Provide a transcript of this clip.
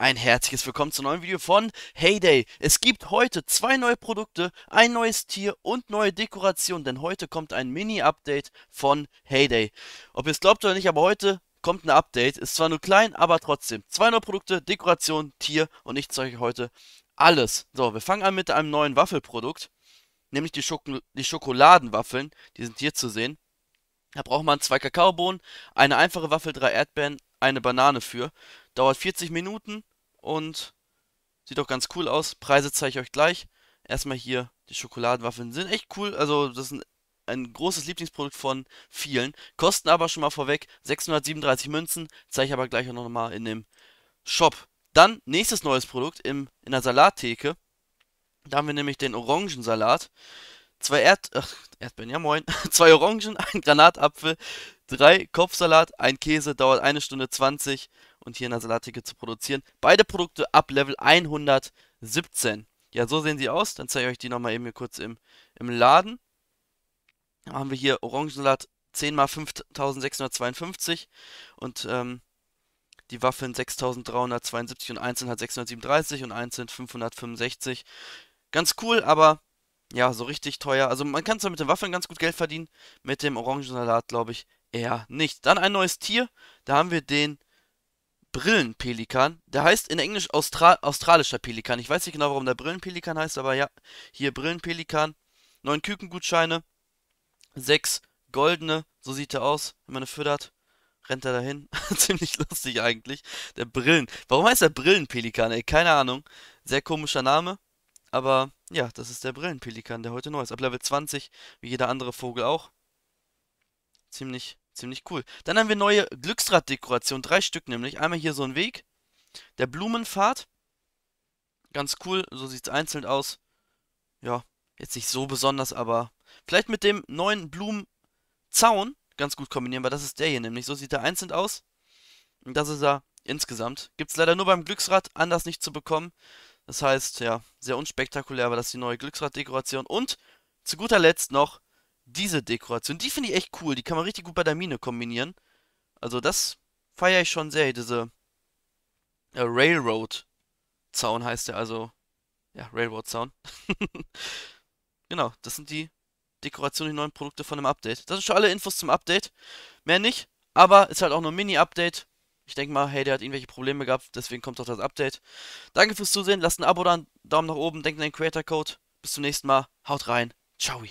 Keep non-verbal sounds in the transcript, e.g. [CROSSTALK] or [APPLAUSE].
Ein herzliches Willkommen zum neuen Video von Heyday. Es gibt heute zwei neue Produkte, ein neues Tier und neue Dekoration, denn heute kommt ein Mini-Update von Heyday. Ob ihr es glaubt oder nicht, aber heute kommt ein Update. Ist zwar nur klein, aber trotzdem. Zwei neue Produkte, Dekoration, Tier und ich zeige euch heute alles. So, wir fangen an mit einem neuen Waffelprodukt, nämlich die, Schok die Schokoladenwaffeln. Die sind hier zu sehen. Da braucht man zwei Kakaobohnen, eine einfache Waffel, drei Erdbeeren, eine Banane für. Dauert 40 Minuten und sieht auch ganz cool aus. Preise zeige ich euch gleich. Erstmal hier, die Schokoladenwaffeln sind echt cool. Also das ist ein großes Lieblingsprodukt von vielen. Kosten aber schon mal vorweg 637 Münzen. Zeige ich aber gleich auch nochmal in dem Shop. Dann nächstes neues Produkt im, in der Salattheke. Da haben wir nämlich den Orangensalat zwei Erd Ach, Erdbeeren, ja moin, [LAUGHS] zwei Orangen, ein Granatapfel, drei Kopfsalat, ein Käse, dauert eine Stunde 20 und hier in der Salattheke zu produzieren. Beide Produkte ab Level 117. Ja, so sehen sie aus. Dann zeige ich euch die nochmal eben hier kurz im, im Laden. Dann haben wir hier Orangensalat 10 x 5652 und ähm, die Waffeln 6372 und 1 sind halt 637 und 1 sind 565. Ganz cool, aber ja, so richtig teuer. Also man kann zwar mit den Waffeln ganz gut Geld verdienen, mit dem Orangensalat glaube ich eher nicht. Dann ein neues Tier, da haben wir den Brillenpelikan. Der heißt in Englisch Austra australischer Pelikan. Ich weiß nicht genau, warum der Brillenpelikan heißt, aber ja, hier Brillenpelikan. Neun Kükengutscheine, sechs goldene, so sieht er aus, wenn man ihn füttert. Rennt er dahin? [LAUGHS] Ziemlich lustig eigentlich. Der Brillen. Warum heißt er Brillenpelikan? Ey, keine Ahnung. Sehr komischer Name, aber ja, das ist der Brillenpelikan, der heute neu ist. Ab Level 20, wie jeder andere Vogel auch. Ziemlich, ziemlich cool. Dann haben wir neue Glücksraddekoration, drei Stück nämlich. Einmal hier so ein Weg, der Blumenpfad. Ganz cool, so sieht es einzeln aus. Ja, jetzt nicht so besonders, aber vielleicht mit dem neuen Blumenzaun ganz gut kombinieren, weil das ist der hier nämlich. So sieht er einzeln aus. Und das ist er insgesamt. Gibt es leider nur beim Glücksrad, anders nicht zu bekommen. Das heißt, ja, sehr unspektakulär, war das die neue Glücksraddekoration. Und zu guter Letzt noch diese Dekoration. Die finde ich echt cool. Die kann man richtig gut bei der Mine kombinieren. Also das feiere ich schon sehr. Diese äh, Railroad-Zaun heißt der. Also, ja, Railroad-Zaun. [LAUGHS] genau, das sind die Dekorationen, die neuen Produkte von dem Update. Das sind schon alle Infos zum Update. Mehr nicht, aber ist halt auch nur ein Mini-Update. Ich denke mal, hey, der hat irgendwelche Probleme gehabt, deswegen kommt doch das Update. Danke fürs Zusehen, lasst ein Abo da, Daumen nach oben, denkt an den Creator Code. Bis zum nächsten Mal, haut rein, ciao.